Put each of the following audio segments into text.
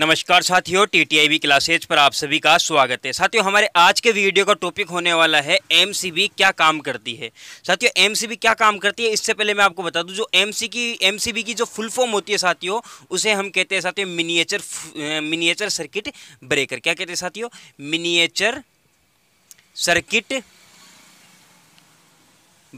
नमस्कार साथियों T T I classes पर आप सभी का स्वागत है साथियों हमारे आज के वीडियो का टॉपिक होने वाला है एम क्या काम करती है साथियों एम क्या काम करती है इससे पहले मैं आपको बता दूं जो एम की एम की जो फुल फॉर्म होती है साथियों उसे हम कहते हैं साथियों मिनिएचर मिनिएचर सर्किट ब्रेकर क्या कहते हैं साथियों मिनिएचर सर्किट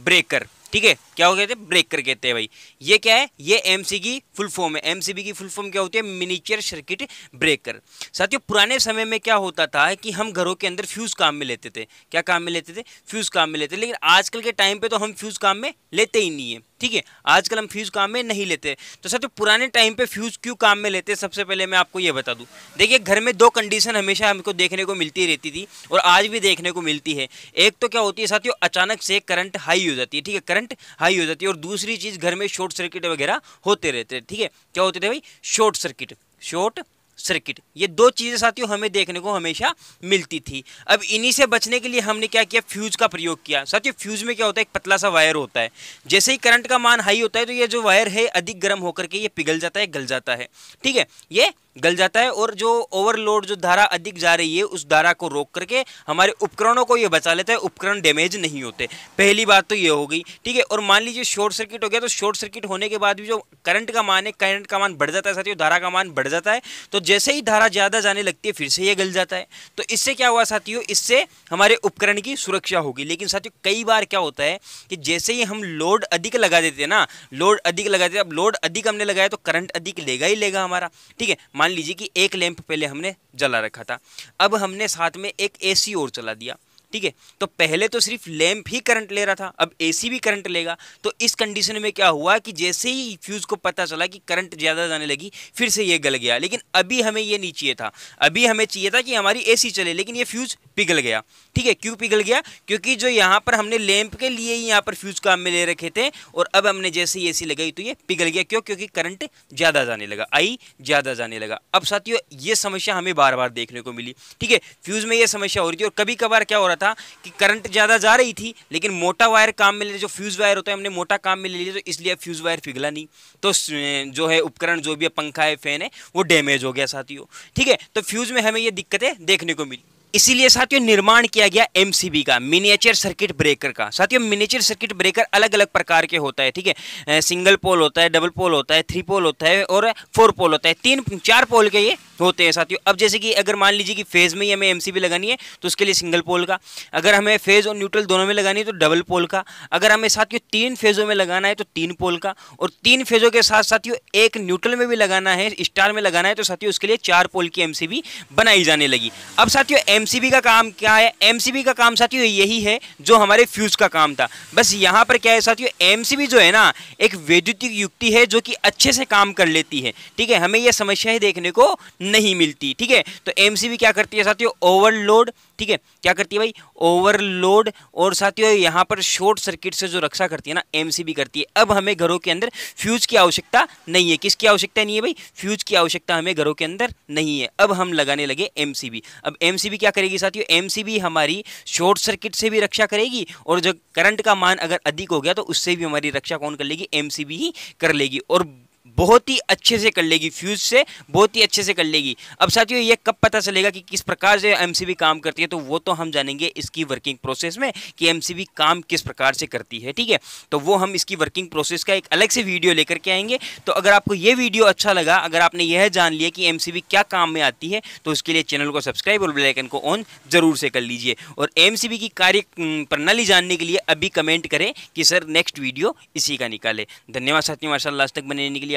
ब्रेकर ठीक है क्या हो कहते हैं ब्रेकर कहते हैं भाई ये क्या है ये सी की फुल फॉर्म है बी की फुल फॉर्म क्या होती है मिनीचर सर्किट ब्रेकर साथियों पुराने समय में क्या होता था कि हम घरों के अंदर फ्यूज़ काम में लेते थे क्या काम में लेते थे फ्यूज़ काम में लेते लेकिन आजकल के टाइम पर तो हम फ्यूज़ काम में लेते ही नहीं है ठीक है आजकल हम फ्यूज़ काम में नहीं लेते तो सर तो पुराने टाइम पे फ्यूज़ क्यों काम में लेते सबसे पहले मैं आपको ये बता दूं देखिए घर में दो कंडीशन हमेशा हमको देखने को मिलती रहती थी और आज भी देखने को मिलती है एक तो क्या होती है साथियों अचानक से करंट हाई हो जाती है ठीक है करंट हाई हो जाती है और दूसरी चीज़ घर में शॉर्ट सर्किट वगैरह होते रहते हैं ठीक है क्या होते थे भाई शॉर्ट सर्किट शॉर्ट सर्किट ये दो चीज़ें साथियों हमें देखने को हमेशा मिलती थी अब इन्हीं से बचने के लिए हमने क्या किया फ्यूज़ का प्रयोग किया साथियों फ्यूज़ में क्या होता है एक पतला सा वायर होता है जैसे ही करंट का मान हाई होता है तो ये जो वायर है अधिक गर्म होकर के ये पिघल जाता है गल जाता है ठीक है ये गल जाता है और जो ओवरलोड जो धारा अधिक जा रही है उस धारा को रोक करके हमारे उपकरणों को ये बचा लेता है उपकरण डैमेज नहीं होते पहली बात तो ये हो गई ठीक है और मान लीजिए शॉर्ट सर्किट हो गया तो शॉर्ट सर्किट होने के बाद भी जो करंट का मान है करंट का मान बढ़ जाता है साथियों धारा का मान बढ़ जाता है तो जैसे ही धारा ज़्यादा जाने लगती है फिर से ये गल जाता है तो इससे क्या हुआ साथियों इससे हमारे उपकरण की सुरक्षा होगी लेकिन साथियों कई बार क्या होता है कि जैसे ही हम लोड अधिक लगा देते हैं ना लोड अधिक लगा देते अब लोड अधिक हमने लगाया तो करंट अधिक लेगा ही लेगा हमारा ठीक है मान लीजिए कि एक लैंप पहले हमने जला रखा था अब हमने साथ में एक एसी और चला दिया ठीक है तो पहले तो सिर्फ लैम्प ही करंट ले रहा था अब एसी भी करंट लेगा तो इस कंडीशन में क्या हुआ कि जैसे ही फ्यूज़ को पता चला कि करंट ज़्यादा जाने लगी फिर से ये गल गया लेकिन अभी हमें ये नहीं चाहिए था अभी हमें चाहिए था कि हमारी एसी चले लेकिन ये फ्यूज़ पिघल गया ठीक है क्यों पिघल गया क्योंकि जो यहाँ पर हमने लैम्प के लिए ही यहाँ पर फ्यूज़ काम में ले रखे थे और अब हमने जैसे ही ए लगाई तो ये पिघल गया क्यों क्योंकि करंट ज़्यादा जाने लगा आई ज़्यादा जाने लगा अब साथियों ये समस्या हमें बार बार देखने को मिली ठीक है फ्यूज़ में यह समस्या हो रही थी और कभी कभार क्या हो रहा था कि करंट ज़्यादा जा रही थी लेकिन मोटा वायर काम में ले जो फ्यूज़ वायर होता है हमने मोटा काम में ले लिया तो इसलिए फ्यूज़ वायर पिघला नहीं तो जो है उपकरण जो भी है पंखा है फैन है वो डैमेज हो गया साथियों ठीक है तो फ्यूज़ में हमें ये दिक्कतें देखने को मिली इसीलिए साथियों निर्माण किया गया एमसीबी का मिनिएचर सर्किट ब्रेकर का साथियों मिनिएचर सर्किट ब्रेकर अलग अलग प्रकार के होता है ठीक है सिंगल पोल होता है डबल पोल होता है थ्री पोल होता है और फोर पोल होता है तीन चार पोल के ये होते हैं साथियों अब जैसे कि अगर मान लीजिए कि फेज़ में ही हमें एम लगानी है तो उसके लिए सिंगल पोल का अगर हमें फेज़ और न्यूट्रल दोनों में लगानी है तो डबल पोल का अगर हमें साथियों तीन फेज़ों में लगाना है तो तीन पोल का और तीन फेज़ों के साथ साथियों एक न्यूट्रल में भी लगाना है स्टार में लगाना है तो साथियों उसके लिए चार पोल की एम बनाई जाने लगी अब साथियों एम का काम क्या है एम का काम साथियों यही है जो हमारे फ्यूज़ का काम था बस यहाँ पर क्या है साथियों एम जो है ना एक वैद्युतिक युक्ति है जो कि अच्छे से काम कर लेती है ठीक है हमें यह ही देखने को नहीं मिलती ठीक है तो एमसीबी क्या करती है साथियों ओवरलोड ठीक है क्या करती है भाई ओवरलोड और साथियों यहाँ पर शॉर्ट सर्किट से जो रक्षा करती है ना एमसीबी करती है अब हमें घरों के अंदर फ्यूज की आवश्यकता नहीं है किसकी आवश्यकता नहीं है भाई फ्यूज की आवश्यकता हमें घरों के अंदर नहीं है अब हम लगाने लगे एम अब एम क्या करेगी साथियों एम हमारी शॉर्ट सर्किट से भी रक्षा करेगी और जब करंट का मान अगर अधिक हो गया तो उससे भी हमारी रक्षा कौन कर लेगी एम ही कर लेगी और बहुत ही अच्छे से कर लेगी फ्यूज़ से बहुत ही अच्छे से कर लेगी अब साथियों ये कब पता चलेगा कि किस प्रकार से एमसीबी काम करती है तो वो तो हम जानेंगे इसकी वर्किंग प्रोसेस में कि एमसीबी काम किस प्रकार से करती है ठीक है तो वो हम इसकी वर्किंग प्रोसेस का एक अलग से वीडियो लेकर के आएंगे तो अगर आपको ये वीडियो अच्छा लगा अगर आपने यह जान लिया कि एम क्या काम में आती है तो उसके लिए चैनल को सब्सक्राइब और बेलाइकन को ऑन जरूर से कर लीजिए और एम की कार्य प्रणाली जानने के लिए अभी कमेंट करें कि सर नेक्स्ट वीडियो इसी का निकाले धन्यवाद साथियों माशा लास्ट तक बने रहने के लिए